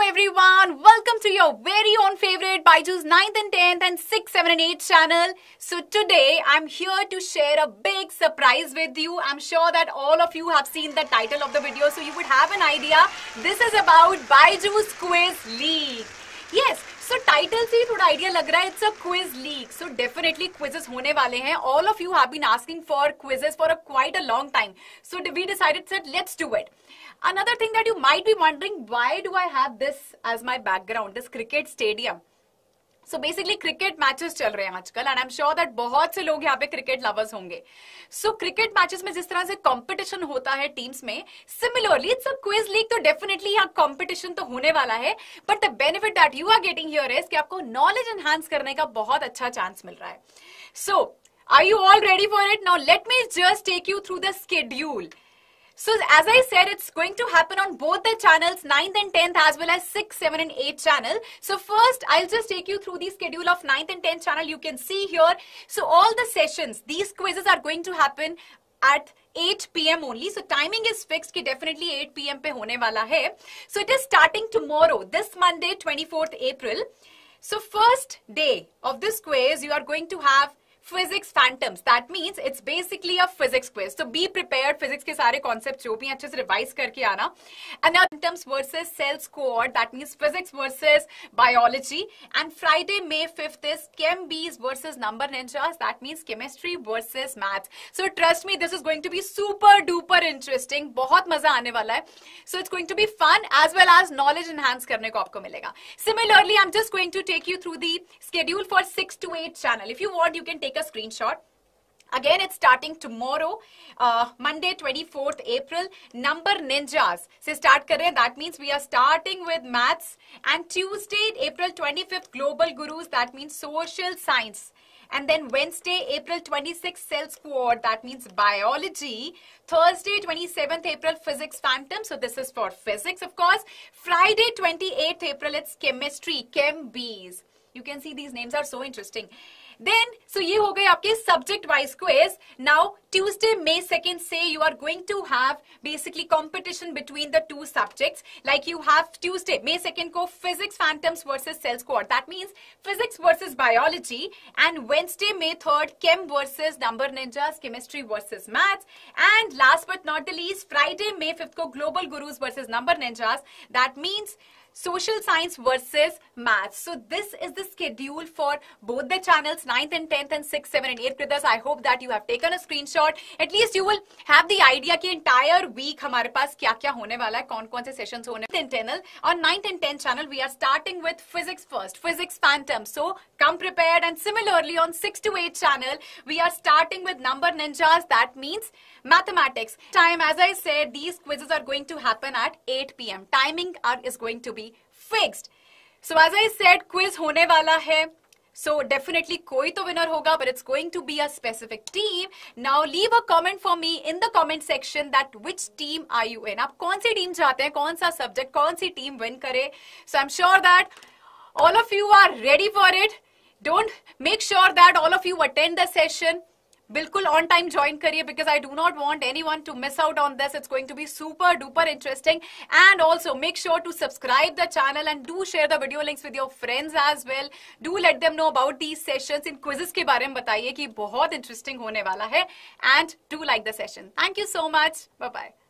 Hello everyone, welcome to your very own favorite Baiju's 9th and 10th and 6, 7 and 8 channel. So today I'm here to share a big surprise with you. I'm sure that all of you have seen the title of the video so you would have an idea. This is about Baiju's Quiz League. Yes, so title से थोड़ा idea लग रहा है it's a quiz league so definitely quizzes होने वाले हैं all of you have been asking for quizzes for a quite a long time so we decided set let's do it another thing that you might be wondering why do I have this as my background this cricket stadium so basically cricket matches चल रहे हैं आजकल and I am sure that बहुत से लोग यहाँ पे cricket lovers होंगे सो क्रिकेट मैचेस में जिस तरह से कंपटीशन होता है टीम्स में similarly it's a quiz league तो डेफिनेटली यहाँ कंपटीशन तो होने वाला है but the benefit that you are getting here is कि आपको नॉलेज एनहांस करने का बहुत अच्छा चांस मिल रहा है so are you all ready for it now let me just take you through the schedule So as I said, it's going to happen on both the channels, 9th and 10th, as well as 6, 7 and 8 channel. So first, I'll just take you through the schedule of 9th and 10th channel. You can see here. So all the sessions, these quizzes are going to happen at 8 p.m. only. So timing is fixed It definitely 8 p.m. पे होने वाला So it is starting tomorrow, this Monday, 24th April. So first day of this quiz, you are going to have physics phantoms that means it's basically a physics quiz तो be prepare physics के सारे concept जो भी अच्छे से revise करके आना phantoms versus cell कोऑर्ड that means physics versus biology and Friday May fifth is chem bees versus number ninjas that means chemistry versus math so trust me this is going to be super duper interesting बहुत मजा आने वाला है so it's going to be fun as well as knowledge enhance करने को आपको मिलेगा similarly I am just going to take you through the schedule for six to eight channel if you want you can take a screenshot. Again, it's starting tomorrow, uh, Monday, 24th April. Number ninjas. So start kare. That means we are starting with maths. And Tuesday, April 25th, global gurus. That means social science. And then Wednesday, April 26th, cell squad. That means biology. Thursday, 27th April, physics phantom. So this is for physics, of course. Friday, 28th April, it's chemistry, chem bees. You can see these names are so interesting. Then so ये हो गए आपके subject wise quiz now Tuesday May second से you are going to have basically competition between the two subject like you have Tuesday May second को physics phantoms versus cells को that means physics versus biology and Wednesday May third chem versus number ninjas chemistry versus maths and last but not the least Friday May fifth को global gurus versus number ninjas that means social science versus math. So this is the schedule for both the channels 9th and 10th and 6th, 7th and 8th graders. I hope that you have taken a screenshot. At least you will have the idea that entire week हमारे पास क्या क्या होने वाला है कौन कौन से sessions होने internal on 9th and 10th channel we are starting with physics first physics phantom so come prepared and similarly on 6 to 8 channel we are starting with number ninjas that means mathematics time as I said these quizzes are going to happen at 8 p.m. timing are, is going to be fixed so as I said quiz होने वाला है so definitely कोई तो winner होगा but it's going to be a specific team now leave a comment for me in the comment section that which team are you in आप कौन सी team चाहते हैं कौन सा सब्जेक्ट कौन सी टीम विन करे so I am sure that all of you are ready for it don't make sure that all of you attend the session बिल्कुल on time join करिए because I do not want any one to miss out on this it's going to be super duper interesting and also make sure to subscribe the channel and do share the video links with your friends as well do let them know about these session in quizzes के बारे में बताइए कि बहुत interesting होने वाला है and do like the session thank you so much bye